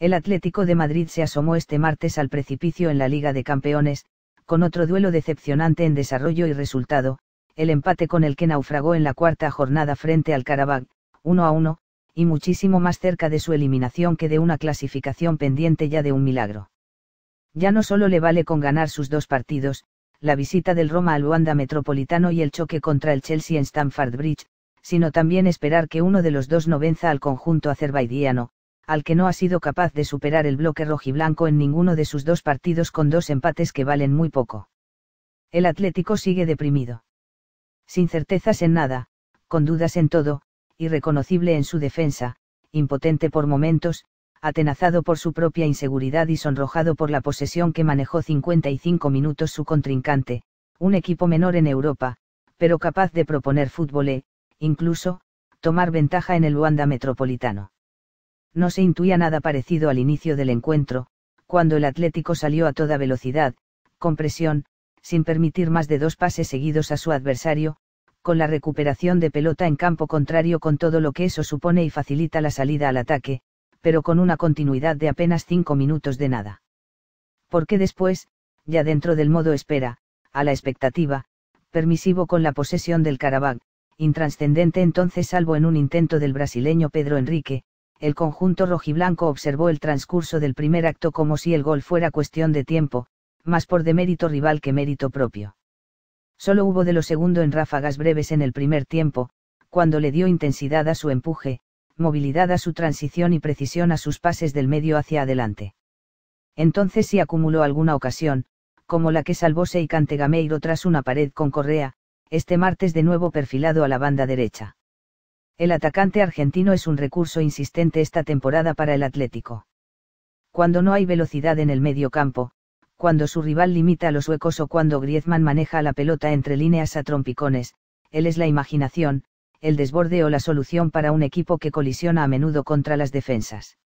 El Atlético de Madrid se asomó este martes al precipicio en la Liga de Campeones, con otro duelo decepcionante en desarrollo y resultado, el empate con el que naufragó en la cuarta jornada frente al Carabag, 1 a 1, y muchísimo más cerca de su eliminación que de una clasificación pendiente ya de un milagro. Ya no solo le vale con ganar sus dos partidos, la visita del Roma al Luanda Metropolitano y el choque contra el Chelsea en Stamford Bridge, sino también esperar que uno de los dos no venza al conjunto azerbaidiano al que no ha sido capaz de superar el bloque rojiblanco en ninguno de sus dos partidos con dos empates que valen muy poco. El Atlético sigue deprimido. Sin certezas en nada, con dudas en todo, irreconocible en su defensa, impotente por momentos, atenazado por su propia inseguridad y sonrojado por la posesión que manejó 55 minutos su contrincante, un equipo menor en Europa, pero capaz de proponer fútbol e, incluso, tomar ventaja en el Luanda metropolitano no se intuía nada parecido al inicio del encuentro, cuando el Atlético salió a toda velocidad, con presión, sin permitir más de dos pases seguidos a su adversario, con la recuperación de pelota en campo contrario con todo lo que eso supone y facilita la salida al ataque, pero con una continuidad de apenas cinco minutos de nada. Porque después, ya dentro del modo espera, a la expectativa, permisivo con la posesión del Carabag, intranscendente entonces salvo en un intento del brasileño Pedro Enrique, el conjunto rojiblanco observó el transcurso del primer acto como si el gol fuera cuestión de tiempo, más por demérito rival que mérito propio. Solo hubo de lo segundo en ráfagas breves en el primer tiempo, cuando le dio intensidad a su empuje, movilidad a su transición y precisión a sus pases del medio hacia adelante. Entonces sí acumuló alguna ocasión, como la que salvó Seikante Gameiro tras una pared con Correa, este martes de nuevo perfilado a la banda derecha. El atacante argentino es un recurso insistente esta temporada para el Atlético. Cuando no hay velocidad en el medio campo, cuando su rival limita los huecos o cuando Griezmann maneja la pelota entre líneas a trompicones, él es la imaginación, el desborde o la solución para un equipo que colisiona a menudo contra las defensas.